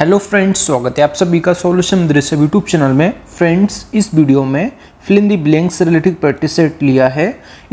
hello friends स्वागत है आप सभी का सॉल्यूशन दृश्य यूट्यूब चैनल में फ्रेंड्स इस वीडियो में fill in the blanks related practice set लिया है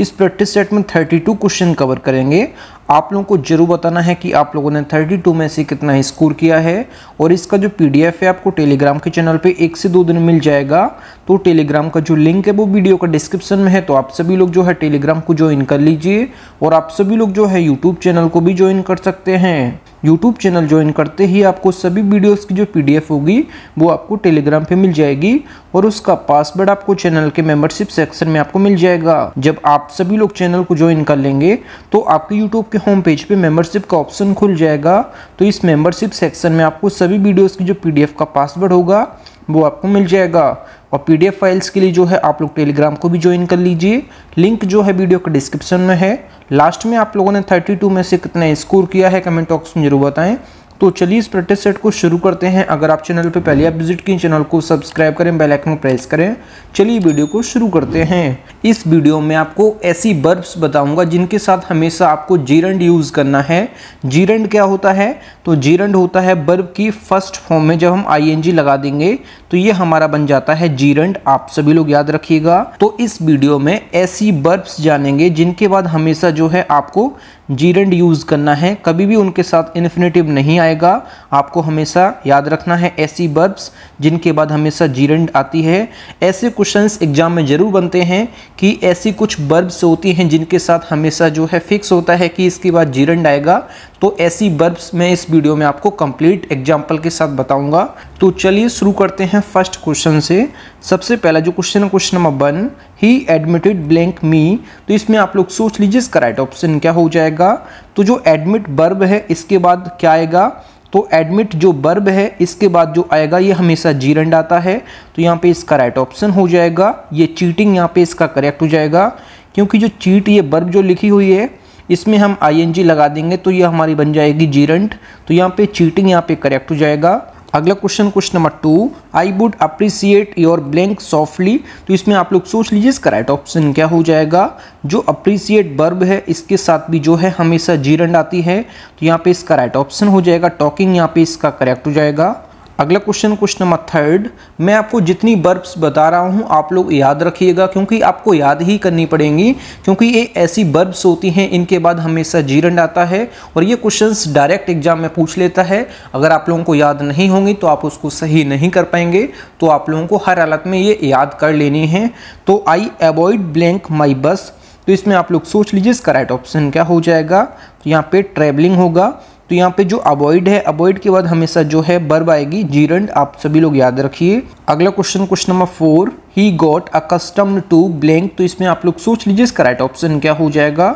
इस प्रैक्टिस सेट में 32 क्वेश्चन कवर करेंगे आप लोगों को जरूर बताना है कि आप लोगों ने 32 में से कितना स्कोर किया है और इसका जो पीडीएफ है आपको टेलीग्राम के चैनल पे एक से दो दिन मिल जाएगा तो टेलीग्राम का जो लिंक है वो वीडियो का डिस्क्रिप्शन में है तो आप सभी लोग जो है टेलीग्राम को ज्वाइन कर लीजिए और आप सभी लोग जो है यूट्यूब चैनल को भी ज्वाइन कर सकते हैं यूट्यूब चैनल ज्वाइन करते ही आपको सभी वीडियोस की जो पीडीएफ होगी वो आपको टेलीग्राम पे मिल जाएगी और उसका पासवर्ड आपको चैनल के मेंबरशिप सेक्शन में आपको मिल जाएगा जब आप सभी लोग चैनल को ज्वाइन कर लेंगे तो आपके यूट्यूब के होम पेज पे मेंबरशिप का ऑप्शन खुल जाएगा तो इस मेंबरशिप सेक्शन में आपको सभी वीडियोज़ की जो पी का पासवर्ड होगा वो आपको मिल जाएगा और पीडीएफ फाइल्स के लिए जो है आप लोग टेलीग्राम को भी ज्वाइन कर लीजिए लिंक जो है वीडियो के डिस्क्रिप्शन में है लास्ट में आप लोगों ने 32 में से कितना स्कोर किया है कमेंट बॉक्स में जरूर बताएं तो चलिए इस प्रैक्टिस सेट को शुरू करते हैं अगर आप चैनल पर पहले आप विजिट किए चैनल को सब्सक्राइब करें बेल आइकन प्रेस करें चलिए वीडियो को शुरू करते हैं इस वीडियो में आपको ऐसी बर्ब्स बताऊंगा जिनके साथ हमेशा आपको जीरंड यूज़ करना है जीरंड क्या होता है तो जीरंड होता है बर्ब की फर्स्ट फॉर्म में जब हम आई लगा देंगे तो ये हमारा बन जाता है जीरंड आप सभी लोग याद रखिएगा तो इस वीडियो में ऐसी बर्ब्स जानेंगे जिनके बाद हमेशा जो है आपको जीरेंड यूज़ करना है कभी भी उनके साथ इन्फिनेटिव नहीं आएगा आपको हमेशा याद रखना है ऐसी बर्ब्स जिनके बाद हमेशा जीरेंड आती है ऐसे क्वेश्चंस एग्जाम में ज़रूर बनते हैं कि ऐसी कुछ बर्ब्स होती हैं जिनके साथ हमेशा जो है फिक्स होता है कि इसके बाद जीरेंड आएगा तो ऐसी बर्ब्स मैं इस वीडियो में आपको कंप्लीट एग्जाम्पल के साथ बताऊंगा तो चलिए शुरू करते हैं फर्स्ट क्वेश्चन से सबसे पहला जो क्वेश्चन है question number one he admitted blank me तो इसमें आप लोग सोच लीजिए इसका राइट ऑप्शन क्या हो जाएगा तो जो एडमिट बर्ब है इसके बाद क्या आएगा तो एडमिट जो बर्ब है इसके बाद जो आएगा ये हमेशा जीरेंड आता है तो यहाँ पे इसका राइट ऑप्शन हो जाएगा ये चीटिंग यहाँ पे इसका करेक्ट हो जाएगा क्योंकि जो चीट ये बर्ब जो लिखी हुई है इसमें हम आईएनजी लगा देंगे तो ये हमारी बन जाएगी जीरंट तो यहाँ पे चीटिंग यहाँ पे करेक्ट हो जाएगा अगला question question number two I would appreciate your blank softly तो इसमें आप लोग सोच लीजिए इसका राइट ऑप्शन क्या हो जाएगा जो अप्रिसिएट बर्ब है इसके साथ भी जो है हमेशा जीरंड आती है तो यहाँ पे इसका राइट ऑप्शन हो जाएगा टॉकिंग यहाँ पे इसका करेक्ट हो जाएगा अगला क्वेश्चन क्वेश्चन नंबर थर्ड मैं आपको जितनी बर्ब्स बता रहा हूँ आप लोग याद रखिएगा क्योंकि आपको याद ही करनी पड़ेंगी क्योंकि ये ऐसी बर्ब्स होती हैं इनके बाद हमेशा जीरंड आता है और ये क्वेश्चंस डायरेक्ट एग्जाम में पूछ लेता है अगर आप लोगों को याद नहीं होंगी तो आप उसको सही नहीं कर पाएंगे तो आप लोगों को हर हालत में ये याद कर लेनी है तो आई एवॉइड ब्लैंक माई बस तो इसमें आप लोग सोच लीजिए इसका राइट ऑप्शन क्या हो जाएगा तो यहाँ पर ट्रेवलिंग होगा तो यहाँ पे जो अवॉइड है अवॉइड के बाद हमेशा जो है बर्ब आएगी जीरंड आप सभी लोग याद रखिए अगला question question number four he got accustomed to blank तो इसमें आप लोग सोच लीजिए इसका राइट ऑप्शन क्या हो जाएगा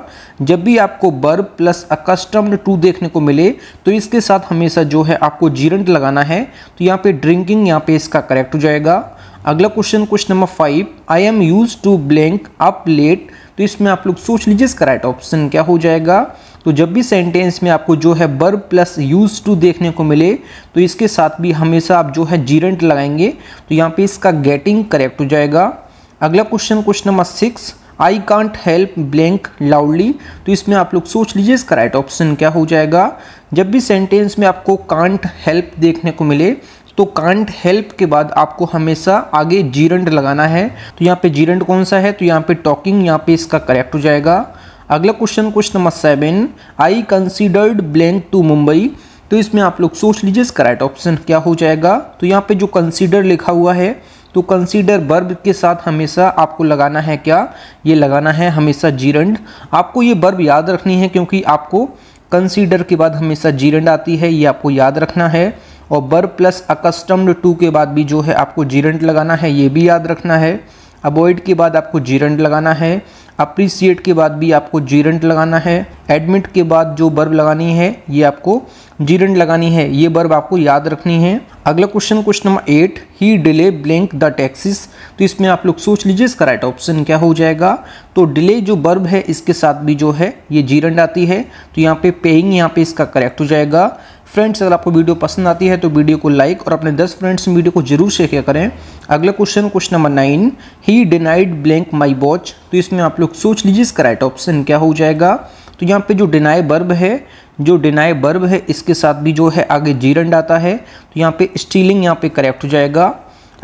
जब भी आपको बर्ब प्लस अकस्टम्ड टू देखने को मिले तो इसके साथ हमेशा जो है आपको जीरंट लगाना है तो यहाँ पे ड्रिंकिंग यहाँ पे इसका करेक्ट हो जाएगा अगला question question number five I am use to blank up late तो इसमें आप लोग सोच लीजिए इसका राइट ऑप्शन क्या हो जाएगा तो जब भी सेंटेंस में आपको जो है बर प्लस यूज टू देखने को मिले तो इसके साथ भी हमेशा आप जो है जीरेंट लगाएंगे तो यहाँ पे इसका गेटिंग करेक्ट हो जाएगा अगला question question number six I can't help blank loudly तो इसमें आप लोग सोच लीजिए इसका राइट ऑप्शन क्या हो जाएगा जब भी सेंटेंस में आपको कांट हेल्प देखने को मिले तो कांट हेल्प के बाद आपको हमेशा आगे जीरंट लगाना है तो यहाँ पे जीरंट कौन सा है तो यहाँ पे टॉकिंग यहाँ पे इसका करेक्ट हो जाएगा अगला question question number seven I considered blank to Mumbai तो इसमें आप लोग सोच लीजिए इसका राइट ऑप्शन क्या हो जाएगा तो यहाँ पे जो कंसिडर लिखा हुआ है तो कंसीडर बर्ब के साथ हमेशा आपको लगाना है क्या ये लगाना है हमेशा जीरंड आपको ये बर्ब याद रखनी है क्योंकि आपको कंसीडर के बाद हमेशा जीरंड आती है ये आपको याद रखना है और बर्ब प्लस अकस्टम्ड टू के बाद भी जो है आपको जीरंड लगाना है ये भी याद रखना है अवॉइड के बाद आपको जीरंड लगाना है अप्रिसिएट के बाद भी आपको जीरेंट लगाना है एडमिट के बाद जो बर्ब लगानी है ये आपको जीरेंट लगानी है ये बर्ब आपको याद रखनी है अगला question question number eight he delay blank the taxes तो इसमें आप लोग सोच लीजिए इसका राइट ऑप्शन क्या हो जाएगा तो डिले जो बर्ब है इसके साथ भी जो है ये जीरेंट आती है तो यहाँ पे पेइंग यहाँ पे इसका करेक्ट हो जाएगा फ्रेंड्स अगर आपको वीडियो पसंद आती है तो वीडियो को लाइक और अपने दस फ्रेंड्स में वीडियो को जरूर शेयर करें अगला question question number nine he denied blank my watch तो इसमें आप लोग सोच लीजिए इसका राइट ऑप्शन क्या हो जाएगा तो यहाँ पे जो डिनाई बर्ब है जो डिनाई बर्ब है इसके साथ भी जो है आगे जीरंड आता है तो यहाँ पे स्टीलिंग यहाँ पे करेक्ट हो जाएगा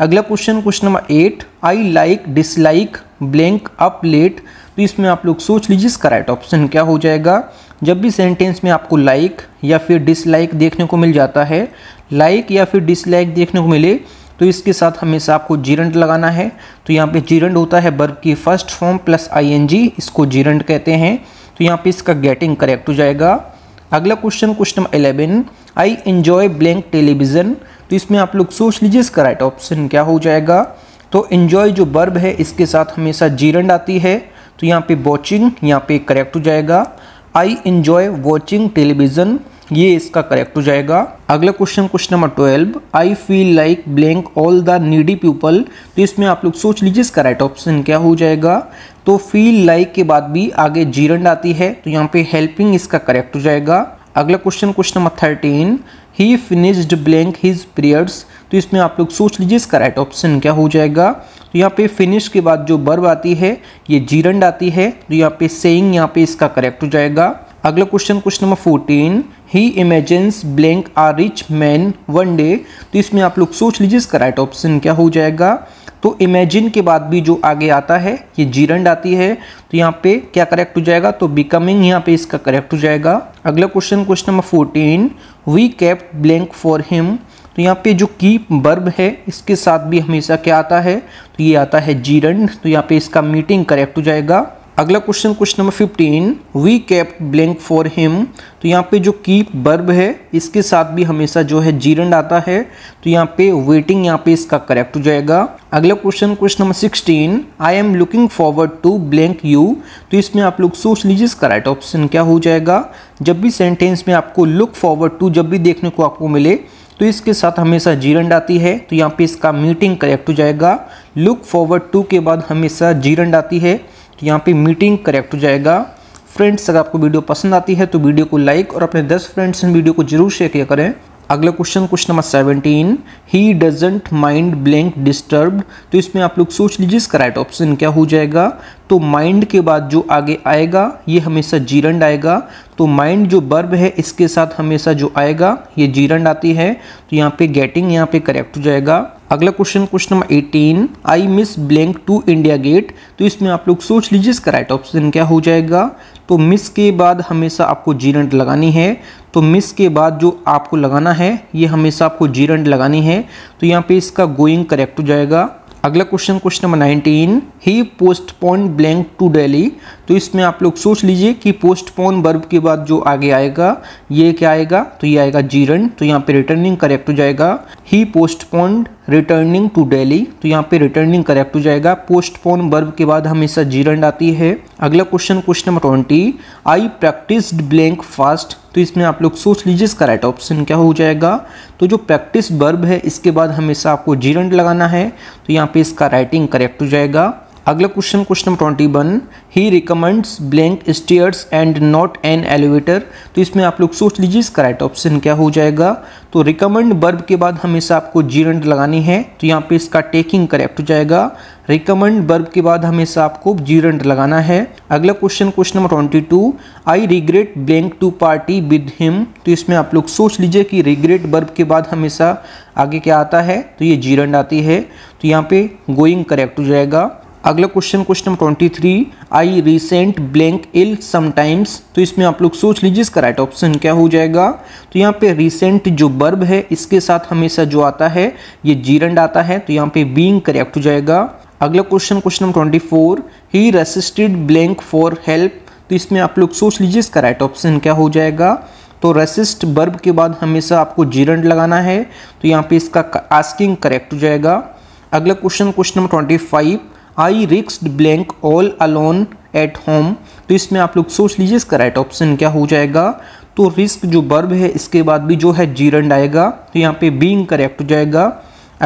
अगला question question number eight I like dislike blank up late तो इसमें आप लोग सोच लीजिए इसका राइट ऑप्शन क्या हो जाएगा जब भी सेंटेंस में आपको लाइक या फिर डिसलाइक देखने को मिल जाता है लाइक या फिर डिसलाइक देखने को मिले तो इसके साथ हमेशा आपको जीरंड लगाना है तो यहाँ पे जीरंड होता है बर्ब की फर्स्ट फॉर्म प्लस आईएनजी इसको जीरंड कहते हैं तो यहाँ पे इसका गेटिंग करेक्ट हो जाएगा अगला question question number eleven I enjoy blank television तो इसमें आप लोग सोच लीजिए इसका राइट ऑप्शन क्या हो जाएगा तो इन्जॉय जो बर्ब है इसके साथ हमेशा जीरंड आती है तो यहाँ पे वॉचिंग यहाँ पे करेक्ट हो जाएगा आई इंजॉय वॉचिंग टेलीविज़न ये इसका करेक्ट हो जाएगा अगला question question number twelve I feel like blank all the needy people तो इसमें आप लोग सोच लीजिए इसका राइट ऑप्शन क्या हो जाएगा तो फील लाइक के बाद भी आगे जीरंड आती है तो यहाँ पे हेल्पिंग इसका करेक्ट हो जाएगा अगला question question number thirteen he finished blank his periods तो इसमें आप लोग सोच लीजिए इसका राइट ऑप्शन क्या हो जाएगा तो यहाँ पे फिनिश के बाद जो बर्ब आती है ये जीरंड आती है तो यहाँ पे सेइंग यहाँ पे इसका करेक्ट हो जाएगा अगला question question number fourteen he imagines blank are rich man one day तो इसमें आप लोग सोच लीजिए इसका राइट ऑप्शन क्या हो जाएगा तो इमेजिन के बाद भी जो आगे आता है ये जीरंड आती है तो यहाँ पे क्या करेक्ट हो जाएगा तो बिकमिंग यहाँ पे इसका करेक्ट हो जाएगा अगला question question number fourteen we keep blank for him तो यहाँ पे जो की बर्ब है इसके साथ भी हमेशा क्या आता है तो ये आता है जीरन तो यहाँ पे इसका मीटिंग करेक्ट हो जाएगा अगला question question number 15 we keep blank for him तो यहाँ पे जो कीप बर्ब है इसके साथ भी हमेशा जो है जीरण आता है तो यहाँ पे वेटिंग यहाँ पे इसका करेक्ट हो जाएगा अगला question question number sixteen I am looking forward to blank you तो इसमें आप लोग सोच लीजिए इसका राइट ऑप्शन क्या हो जाएगा जब भी सेंटेंस में आपको लुक फॉरवर्ड टू जब भी देखने को आपको मिले तो इसके साथ हमेशा जीरंड आती है तो यहाँ पे इसका मीटिंग करेक्ट हो जाएगा लुक फॉरवर्ड टू के बाद हमेशा जीरंड आती है तो यहाँ पे मीटिंग करेक्ट हो जाएगा फ्रेंड्स अगर आपको वीडियो पसंद आती है तो वीडियो को लाइक और अपने दस फ्रेंड्स वीडियो को जरूर शेयर किया करें अगला question question number seventeen he doesn't mind blank disturb तो इसमें आप लोग सोच लीजिए इसका राइट ऑप्शन क्या हो जाएगा तो माइंड के बाद जो आगे आएगा ये हमेशा जीरंड आएगा तो माइंड जो बर्ब है इसके साथ हमेशा जो आएगा ये जीरंड आती है तो यहाँ पे गेटिंग यहाँ पे करेक्ट हो जाएगा अगला question question number 18 I miss blank to India Gate तो इसमें आप लोग सोच लीजिए इसका राइट ऑप्शन क्या हो जाएगा तो मिस के बाद हमेशा आपको जीरंट लगानी है तो मिस के बाद जो आपको लगाना है ये हमेशा आपको जीरंट लगानी है तो यहाँ पे इसका गोइंग करेक्ट हो जाएगा अगला question question number nineteen he postpone blank to Delhi तो इसमें आप लोग सोच लीजिए कि पोस्टपोन बर्ब के बाद जो आगे आएगा ये क्या आएगा तो ये आएगा जीरन तो यहाँ पे रिटर्निंग करेक्ट हो जाएगा he postponed returning to Delhi तो यहाँ पे रिटर्निंग करेक्ट हो जाएगा पोस्टपोन वर्ब के बाद हमेशा जीरंड आती है अगला question question number twenty I practice blank fast तो इसमें आप लोग सोच लीजिए इसका राइट ऑप्शन क्या हो जाएगा तो जो प्रैक्टिस वर्ब है इसके बाद हमेशा आपको जीरंड लगाना है तो यहाँ पे इसका राइटिंग करेक्ट हो जाएगा अगला question question number twenty one he recommends blank stairs and not an elevator तो इसमें आप लोग सोच लीजिए इसका राइट ऑप्शन क्या हो जाएगा तो रिकमेंड बर्ब के बाद हमेशा आपको जीरेंट लगानी है तो यहाँ पे इसका टेकिंग करेक्ट हो जाएगा रिकमेंड बर्ब के बाद हमेशा आपको जीरेंट लगाना है अगला question question number twenty two I regret blank to party with him तो इसमें आप लोग सोच लीजिए कि रिग्रेट बर्ब के बाद हमेशा आगे क्या आता है तो ये जीरेंट आती है तो यहाँ पे गोइंग करेक्ट हो जाएगा अगला question question number twenty three I resent blank ill sometimes तो इसमें आप लोग सोच लीजिए इसका राइट ऑप्शन क्या हो जाएगा तो यहाँ पे रिसेंट जो बर्ब है इसके साथ हमेशा जो आता है ये जीरंड आता है तो यहाँ पे बींग करेक्ट हो जाएगा अगला question question number twenty four he resisted blank for help तो इसमें आप लोग सोच लीजिए इसका राइट ऑप्शन क्या हो जाएगा तो रेसिस्ट बर्ब के बाद हमेशा आपको जीरंड लगाना है तो यहाँ पे इसका आस्किंग करेक्ट हो जाएगा अगला question question number twenty five I रिक्स blank all alone at home तो इसमें आप लोग सोच लीजिए इसका राइट ऑप्शन क्या हो जाएगा तो रिस्क जो बर्ब है इसके बाद भी जो है जीरंड आएगा तो यहाँ पे बींग करेक्ट हो जाएगा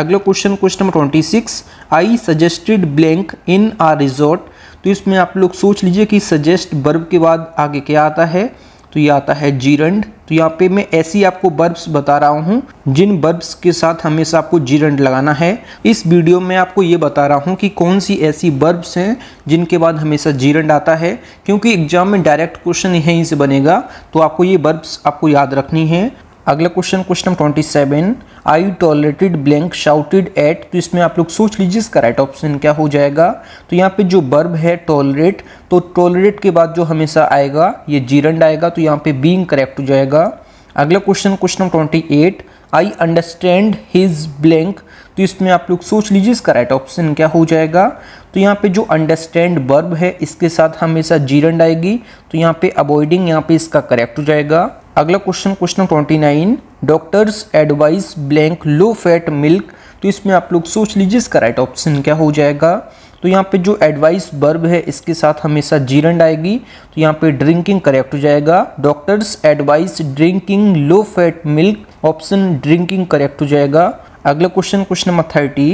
अगला question question number twenty six I suggested blank in a resort तो इसमें आप लोग सोच लीजिए कि सजेस्ट बर्ब के बाद आगे क्या आता है तो ये आता है जीरंड तो यहाँ पे मैं ऐसी आपको बर्ब्स बता रहा हूँ जिन बर्ब्स के साथ हमेशा आपको जीरंड लगाना है इस वीडियो में आपको ये बता रहा हूँ कि कौन सी ऐसी बर्ब्स हैं जिनके बाद हमेशा जीरंड आता है क्योंकि एग्जाम में डायरेक्ट क्वेश्चन यहीं से बनेगा तो आपको ये बर्ब्स आपको याद रखनी है अगला question question number twenty seven I tolerated blank shouted at तो इसमें आप लोग सोच लीजिए इसका राइट ऑप्शन क्या हो जाएगा तो यहाँ पे जो बर्ब है टॉलरेट तो टॉलरेट के बाद जो हमेशा आएगा ये जीरंड आएगा तो यहाँ पे बींग करेक्ट हो जाएगा अगला question question number twenty eight I understand his blank तो इसमें आप लोग सोच लीजिए इसका राइट ऑप्शन क्या हो जाएगा तो यहाँ पे जो अंडरस्टैंड बर्ब है इसके साथ हमेशा जीरंड आएगी तो यहाँ पे अवॉइडिंग यहाँ पे इसका करेक्ट हो जाएगा अगला question question twenty nine doctor's advice blank low fat milk तो इसमें आप लोग सोच लीजिए इसका राइट ऑप्शन क्या हो जाएगा तो यहाँ पे जो एडवाइस बर्ब है इसके साथ हमेशा जीरंड आएगी तो यहाँ पे ड्रिंकिंग करेक्ट हो जाएगा doctor's advice drinking low fat milk option drinking correct हो जाएगा अगला question question number thirty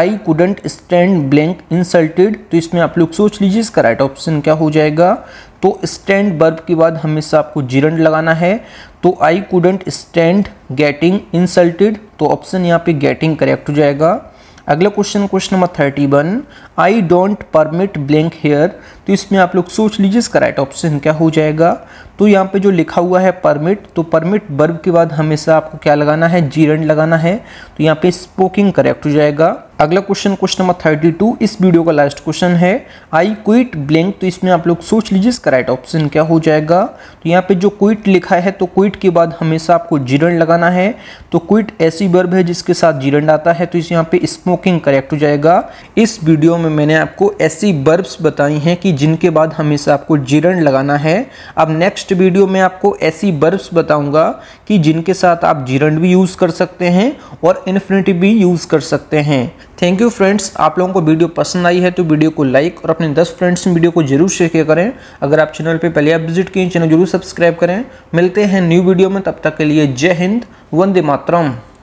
I couldn't stand blank insulted तो इसमें आप लोग सोच लीजिए इसका राइट ऑप्शन क्या हो जाएगा तो स्टैंड बर्ब के बाद हमेशा आपको जिरंड लगाना है तो I couldn't stand getting insulted तो ऑप्शन यहाँ पे गेटिंग करेक्ट हो जाएगा अगला question question number thirty one I don't permit blank here तो इसमें आप लोग सोच लीजिए इसका राइट ऑप्शन क्या हो जाएगा तो यहाँ पे जो लिखा हुआ है परमिट तो परमिट बर्ब के बाद हमेशा आपको क्या लगाना है जीरन लगाना है तो यहाँ पे स्पोकिंग करेक्ट हो जाएगा अगला question question number thirty two इस वीडियो का लास्ट क्वेश्चन है आई क्विट ब्लैंक तो इसमें आप लोग सोच लीजिए इसका राइट ऑप्शन क्या हो जाएगा तो यहाँ पे जो क्विट लिखा है तो क्विट के बाद हमेशा आपको जीरण लगाना है तो क्विट ऐसी बर्ब है जिसके साथ जीरण आता है तो इस यहाँ पे स्मोकिंग करेक्ट हो जाएगा इस वीडियो में में मैंने आपको ऐसी बर्ब्स बताई हैं कि जिनके बाद हमेशा आपको जिरण लगाना है अब नेक्स्ट वीडियो में आपको ऐसी बर्ब्स बताऊंगा कि जिनके साथ आप जिरण भी यूज़ कर सकते हैं और इन्फिनेटिव भी यूज़ कर सकते हैं थैंक यू फ्रेंड्स आप लोगों को वीडियो पसंद आई है तो वीडियो को लाइक और अपने दस फ्रेंड्स में वीडियो को जरूर शेयर करें अगर आप चैनल पर पहले आप विजिट किए चैनल जरूर सब्सक्राइब करें मिलते हैं न्यू वीडियो में तब तक के लिए जय हिंद वंदे मातरम